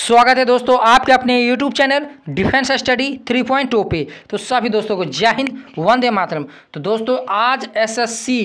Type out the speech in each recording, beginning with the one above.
स्वागत है दोस्तों आपके अपने यूट्यूब चैनल डिफेंस स्टडी 3.0 पे तो सभी दोस्तों को जय हिंद वंदे मातरम तो दोस्तों आज एसएससी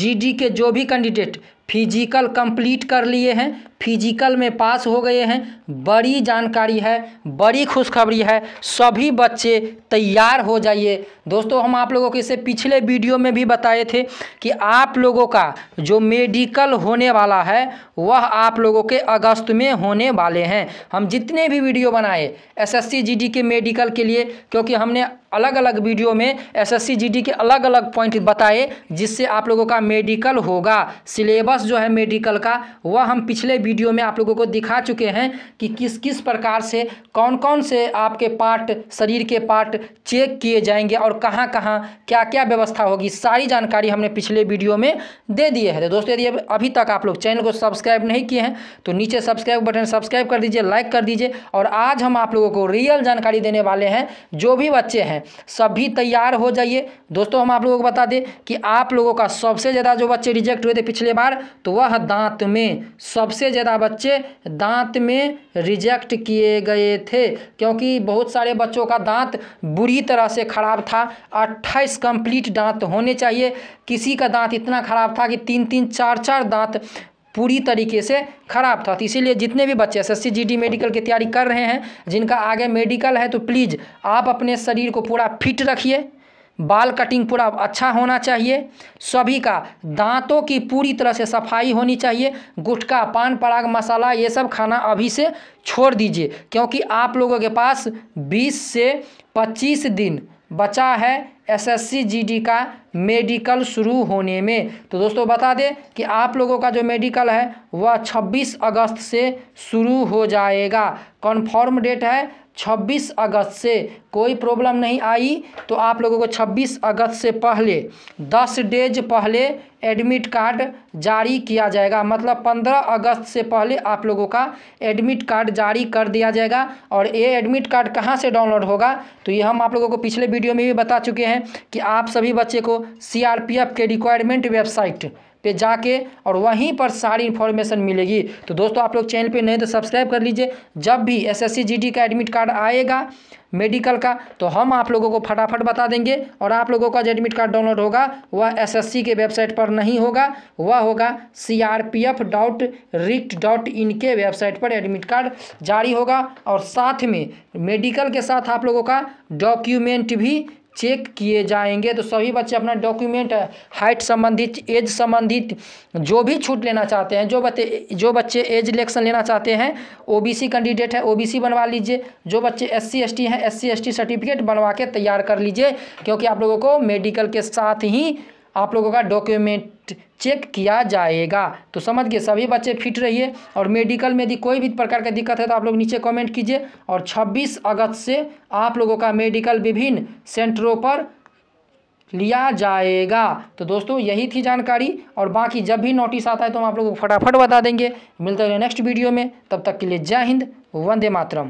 जीडी के जो भी कैंडिडेट फिजिकल कंप्लीट कर लिए हैं फिजिकल में पास हो गए हैं बड़ी जानकारी है बड़ी खुशखबरी है सभी बच्चे तैयार हो जाइए दोस्तों हम आप लोगों को इसे पिछले वीडियो में भी बताए थे कि आप लोगों का जो मेडिकल होने वाला है वह आप लोगों के अगस्त में होने वाले हैं हम जितने भी वीडियो बनाए एसएससी जीडी के मेडिकल के लिए क्योंकि हमने अलग अलग वीडियो में एसएससी जीडी के अलग अलग पॉइंट बताए जिससे आप लोगों का मेडिकल होगा सिलेबस जो है मेडिकल का वह हम पिछले वीडियो में आप लोगों को दिखा चुके हैं कि किस किस प्रकार से कौन कौन से आपके पार्ट शरीर के पार्ट चेक किए जाएंगे और कहाँ कहाँ क्या क्या व्यवस्था होगी सारी जानकारी हमने पिछले वीडियो में दे दिए है तो दोस्तों यदि अभी तक आप लोग चैनल को सब्सक्राइब नहीं किए हैं तो नीचे सब्सक्राइब बटन सब्सक्राइब कर दीजिए लाइक कर दीजिए और आज हम आप लोगों को रियल जानकारी देने वाले हैं जो भी बच्चे हैं सभी तैयार हो जाइए दोस्तों हम आप लोगों को बता दें कि आप लोगों का सबसे ज़्यादा जो बच्चे रिजेक्ट हुए थे पिछले बार तो वह दांत में सबसे ज़्यादा बच्चे दांत में रिजेक्ट किए गए थे क्योंकि बहुत सारे बच्चों का दांत बुरी तरह से ख़राब था अट्ठाईस कंप्लीट दांत होने चाहिए किसी का दांत इतना ख़राब था कि तीन तीन चार चार दांत पूरी तरीके से ख़राब था तो इसीलिए जितने भी बच्चे एस एस मेडिकल की तैयारी कर रहे हैं जिनका आगे मेडिकल है तो प्लीज़ आप अपने शरीर को पूरा फिट रखिए बाल कटिंग पूरा अच्छा होना चाहिए सभी का दांतों की पूरी तरह से सफाई होनी चाहिए गुटखा पान पराग मसाला ये सब खाना अभी से छोड़ दीजिए क्योंकि आप लोगों के पास 20 से 25 दिन बचा है एसएससी जीडी का मेडिकल शुरू होने में तो दोस्तों बता दें कि आप लोगों का जो मेडिकल है वह 26 अगस्त से शुरू हो जाएगा कन्फर्म डेट है 26 अगस्त से कोई प्रॉब्लम नहीं आई तो आप लोगों को 26 अगस्त से पहले 10 डेज पहले एडमिट कार्ड जारी किया जाएगा मतलब 15 अगस्त से पहले आप लोगों का एडमिट कार्ड जारी कर दिया जाएगा और ये एडमिट कार्ड कहाँ से डाउनलोड होगा तो ये हम आप लोगों को पिछले वीडियो में भी बता चुके हैं हैं कि आप सभी बच्चे को सीआरपीएफ के रिक्वायरमेंट वेबसाइट पे जाके और वहीं पर सारी इन्फॉर्मेशन मिलेगी तो दोस्तों आप लोग चैनल पे नहीं तो सब्सक्राइब कर लीजिए जब भी एसएससी जीडी का एडमिट कार्ड आएगा मेडिकल का तो हम आप लोगों को फटाफट बता देंगे और आप लोगों का जो एडमिट कार्ड डाउनलोड होगा वह एसएससी के वेबसाइट पर नहीं होगा वह होगा C R P F dot rict dot in के वेबसाइट पर एडमिट कार्ड जारी होगा और साथ में मेडिकल के साथ आप लोगों का डॉक्यूमेंट भी चेक किए जाएंगे तो सभी बच्चे अपना डॉक्यूमेंट हाइट संबंधित एज संबंधित जो भी छूट लेना चाहते हैं जो बच्चे जो बच्चे एज इलेक्शन लेना चाहते हैं ओबीसी कैंडिडेट है ओबीसी बनवा लीजिए जो बच्चे एससी एसटी हैं एससी एसटी सर्टिफिकेट बनवा के तैयार कर लीजिए क्योंकि आप लोगों को मेडिकल के साथ ही आप लोगों का डॉक्यूमेंट चेक किया जाएगा तो समझ गए सभी बच्चे फिट रहिए और मेडिकल में यदि कोई भी प्रकार का दिक्कत है तो आप लोग नीचे कमेंट कीजिए और 26 अगस्त से आप लोगों का मेडिकल विभिन्न सेंटरों पर लिया जाएगा तो दोस्तों यही थी जानकारी और बाकी जब भी नोटिस आता है तो हम आप लोगों को फटाफट बता देंगे मिलते हैं नेक्स्ट वीडियो में तब तक के लिए जय हिंद वंदे मातरम